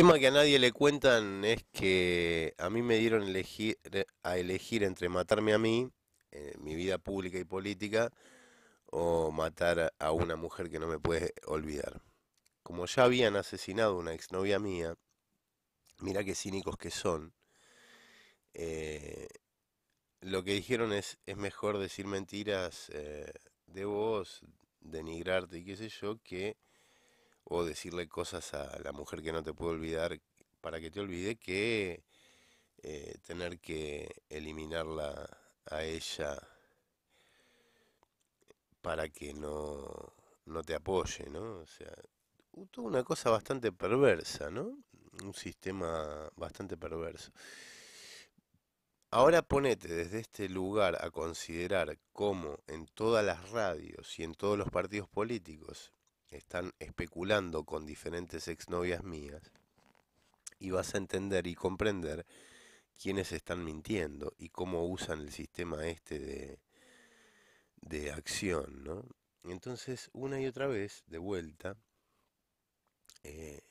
tema que a nadie le cuentan es que a mí me dieron eh, a elegir entre matarme a mí, eh, mi vida pública y política, o matar a una mujer que no me puede olvidar. Como ya habían asesinado a una exnovia mía, mira qué cínicos que son, eh, lo que dijeron es, es mejor decir mentiras de vos, denigrarte y qué sé yo, que o decirle cosas a la mujer que no te puede olvidar para que te olvide que eh, tener que eliminarla a ella para que no, no te apoye, ¿no? O sea, una cosa bastante perversa, ¿no? Un sistema bastante perverso. Ahora ponete desde este lugar a considerar cómo en todas las radios y en todos los partidos políticos están especulando con diferentes exnovias mías y vas a entender y comprender quiénes están mintiendo y cómo usan el sistema este de, de acción, ¿no? Entonces, una y otra vez, de vuelta, eh,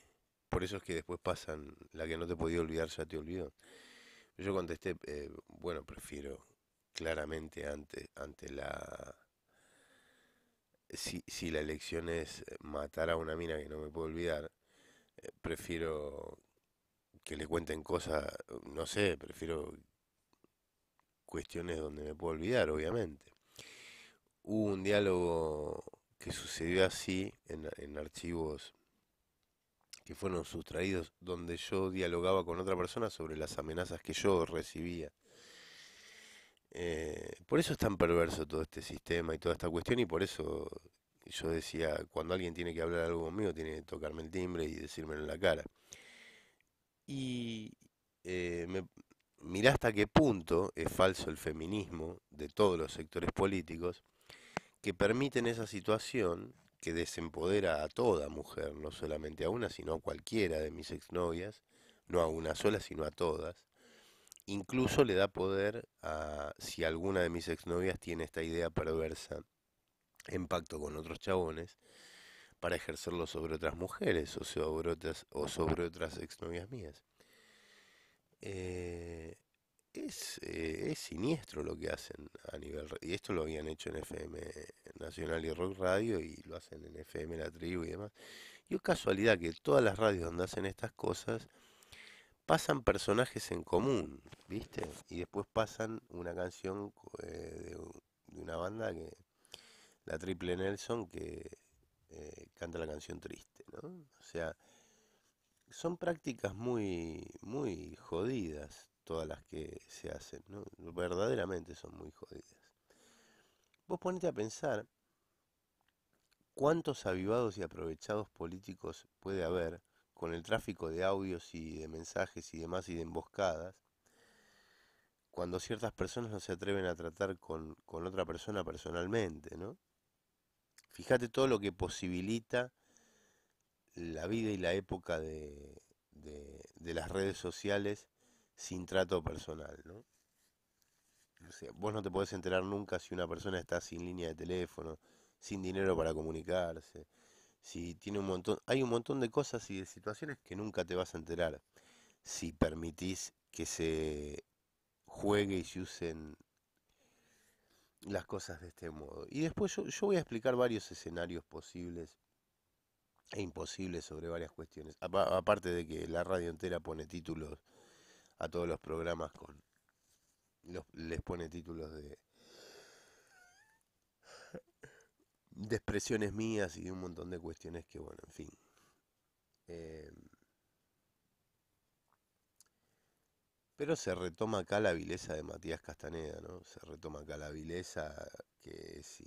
por eso es que después pasan, la que no te podía olvidar ya te olvidó. Yo contesté, eh, bueno, prefiero claramente ante la si, si la elección es eh, matar a una mina que no me puedo olvidar, eh, prefiero que le cuenten cosas, no sé, prefiero cuestiones donde me puedo olvidar, obviamente. Hubo un diálogo que sucedió así en archivos que fueron sustraídos, donde yo dialogaba con otra persona sobre las amenazas que yo recibía eh, por eso es tan perverso todo este sistema y toda esta cuestión y por eso yo decía, cuando alguien tiene que hablar algo conmigo, tiene que tocarme el timbre y decírmelo en la cara. Y eh, mirá hasta qué punto es falso el feminismo de todos los sectores políticos que permiten esa situación que desempodera a toda mujer, no solamente a una, sino a cualquiera de mis exnovias, no a una sola, sino a todas, Incluso le da poder a si alguna de mis exnovias tiene esta idea perversa en pacto con otros chabones para ejercerlo sobre otras mujeres o sobre otras, o sobre otras exnovias mías. Eh, es, eh, es, siniestro lo que hacen a nivel. Y esto lo habían hecho en FM Nacional y Rock Radio y lo hacen en FM La Tribu y demás. Y es casualidad que todas las radios donde hacen estas cosas pasan personajes en común, ¿viste? Y después pasan una canción eh, de, una banda que, la Triple Nelson, que eh, canta la canción triste, ¿no? O sea, son prácticas muy, muy jodidas todas las que se hacen, ¿no? Verdaderamente son muy jodidas. Vos ponete a pensar cuántos avivados y aprovechados políticos puede haber con el tráfico de audios y de mensajes y demás y de emboscadas, cuando ciertas personas no se atreven a tratar con, otra persona personalmente, ¿no? Fíjate todo lo que posibilita la vida y la época de, las redes sociales sin trato personal, ¿no? vos no te podés enterar nunca si una persona está sin línea de teléfono, sin dinero para comunicarse, si tiene un montón, hay un montón de cosas y de situaciones que nunca te vas a enterar si permitís que se juegue y se usen las cosas de este modo. Y después yo, voy a explicar varios escenarios posibles e imposibles sobre varias cuestiones. Aparte de que la radio entera pone títulos a todos los programas con les pone títulos de de expresiones mías y de un montón de cuestiones que, bueno, en fin. Em, pero se retoma acá la vileza de Matías Castaneda, ¿no? Se retoma acá la vileza que es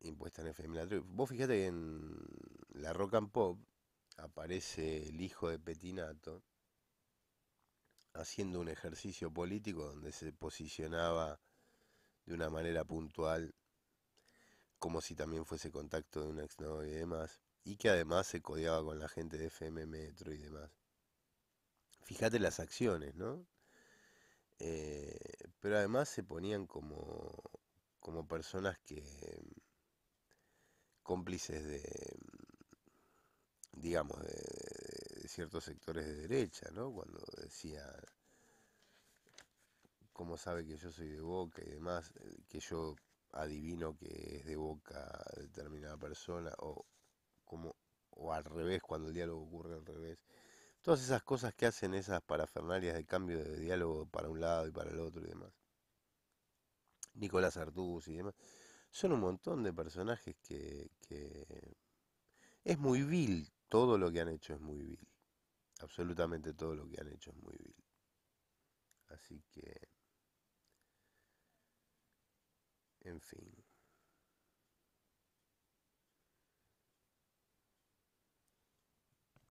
impuesta en FM Vos fíjate que en la Rock and Pop aparece el hijo de Petinato haciendo un ejercicio político donde se posicionaba de una manera puntual, como si también fuese contacto de un exnovia y demás, y que además se codeaba con la gente de FM Metro y demás. Fíjate las acciones, ¿no? Eh, pero además se ponían como, como personas que cómplices de, digamos, de, ciertos sectores de derecha, ¿no? Cuando decía como sabe que yo soy de boca y demás, eh, que yo adivino que es de boca determinada persona, o, como, o al revés, cuando el diálogo ocurre al revés. Todas esas cosas que hacen esas parafernalias de cambio de diálogo para un lado y para el otro y demás. Nicolás Artús y demás. Son un montón de personajes que... Es muy vil, todo lo que han hecho es muy vil. Absolutamente todo lo que han hecho es muy vil. Así que... En fin.